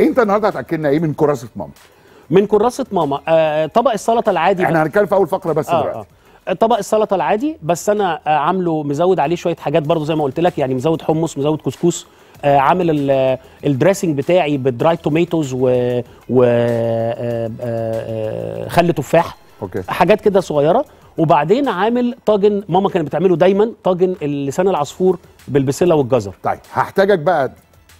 انت النهارده هتاكلنا ايه من كراسه ماما من كراسه ماما آه طبق السلطه العادي احنا هنتكلم في اول فقره بس آه،, آه دلوقتي آه. طبق السلطه العادي بس انا آه، عامله مزود عليه شويه حاجات برضو زي ما قلت لك يعني مزود حمص مزود كسكس آه، عامل الدريسنج بتاعي بالدراي توميتوز و, و خل تفاح أوكي. حاجات كده صغيره وبعدين عامل طاجن ماما كانت بتعمله دايما طاجن اللسان العصفور بالبسله والجزر طيب هحتاجك بقى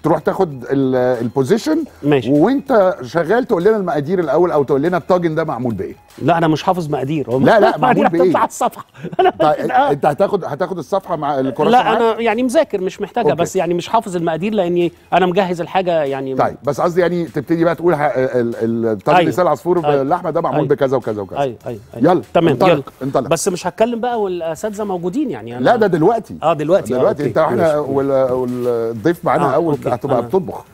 تروح تاخد البوزيشن ماشي وانت شغال تقول لنا المقادير الاول او تقول لنا الطاجن ده معمول بايه لا انا مش حافظ مقادير لا لا معمول بايه هتطلع الصفحه طيب، آه. انت هتاخد هتاخد الصفحه مع الكراسه لا انا يعني مذاكر مش محتاجه أوكي. بس يعني مش حافظ المقادير لاني انا مجهز الحاجه يعني طيب بس قصدي يعني تبتدي بقى تقول الطاجن أيوه. سال عصفور أيوه. باللحمه ده معمول أيوه. بكذا وكذا وكذا أيوه. أيوه. أيوه. يلا تمام انطلق. يلا انطلق بس مش هتكلم بقى والاساتذه موجودين يعني أنا لا ده دلوقتي اه دلوقتي دلوقتي آه، انت احنا والضيف معانا آه، اول هتبقى آه. بتطبخ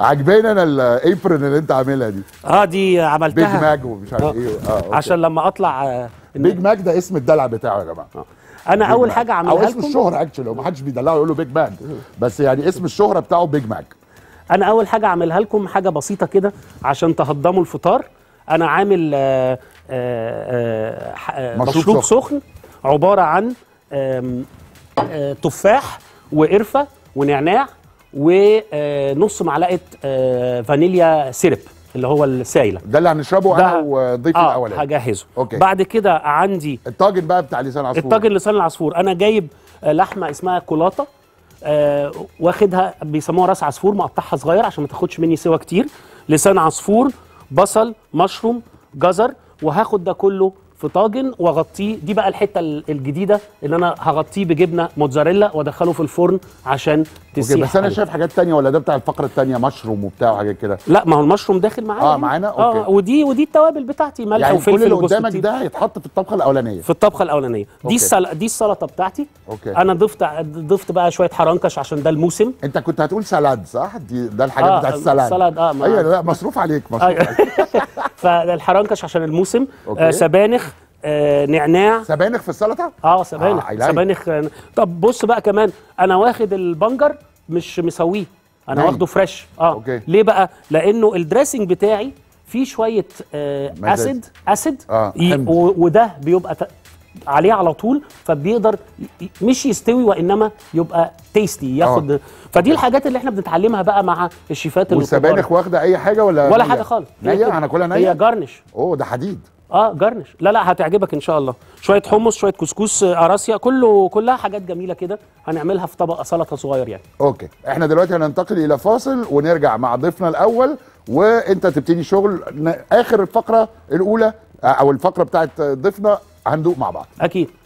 عجباني انا الايبرن اللي انت عاملها دي اه دي عملتها بيج ماج ومش عارف آه. ايه اه عشان لما اطلع آه بيج ماج ده اسم الدلع بتاعه يا جماعه آه. انا اول ماج. حاجه عملها او اسم الشهره اكشلي لو ما حدش بيدلعه يقول له بيج ماج بس يعني اسم الشهره بتاعه بيج ماج انا اول حاجه عملها لكم حاجه بسيطه كده عشان تهضموا الفطار انا عامل آآ آه، آآ آه، مشروب, مشروب سخن عباره عن تفاح وقرفه ونعناع ونص معلقه آه، فانيليا سيرب اللي هو السايله ده اللي هنشربه انا وضيفي آه الاولاني هجهزه اوكي بعد كده عندي الطاجن بقى بتاع لسان العصفور الطاجن لسان العصفور انا جايب آه، لحمه اسمها كولاطه آه واخدها بيسموها راس عصفور مقطعها صغير عشان ما تاخدش مني سوا كتير لسان عصفور بصل مشروم جزر وهاخد ده كله في طاجن واغطيه دي بقى الحته الجديده اللي انا هغطيه بجبنه موتزاريلا وادخله في الفرن عشان تسيح بس انا شايف حاجات تانية ولا ده بتاع الفقره الثانيه مشروم وبتاع وحاجات كده لا ما هو المشروم داخل آه، معانا اه معانا اوكي اه ودي ودي التوابل بتاعتي ملح يعني وفلفل كل اللي قدامك ده هيتحط في الطبخه الاولانيه في الطبخه الاولانيه دي السل... دي السلطه بتاعتي اوكي انا ضفت ضفت بقى شويه حرنكش عشان ده الموسم انت كنت هتقول سلاد صح دي ده الحاجات آه بتاعت السلاد سلاد اه ايوه لا مصروف عليك مصروف أيوة. عليك فالحرنكش عشان الموسم آه سبانخ آه نعناع سبانخ في السلطه اه سبانخ آه سبانخ آه، طب بص بقى كمان انا واخد البنجر مش مسويه انا نعم. واخده فريش اه أوكي. ليه بقى لانه الدريسنج بتاعي فيه شويه آه اسيد اسيد آه. وده بيبقى عليه على طول فبيقدر مش يستوي وانما يبقى تيستي ياخد أوه. فدي الحاجات اللي احنا بنتعلمها بقى مع الشيفات اللي والسبانخ واخده اي حاجه ولا ولا حاجه خالص نيه انا كلها نيه هي جرنش اوه ده حديد اه جرنش لا لا هتعجبك ان شاء الله شويه حمص شويه كسكس اراسيا كله كلها حاجات جميله كده هنعملها في طبق سلطه صغير يعني اوكي احنا دلوقتي هننتقل الى فاصل ونرجع مع ضيفنا الاول وانت تبتدي شغل اخر الفقره الاولى او الفقره بتاعت ضيفنا هندوق مع بعض اكيد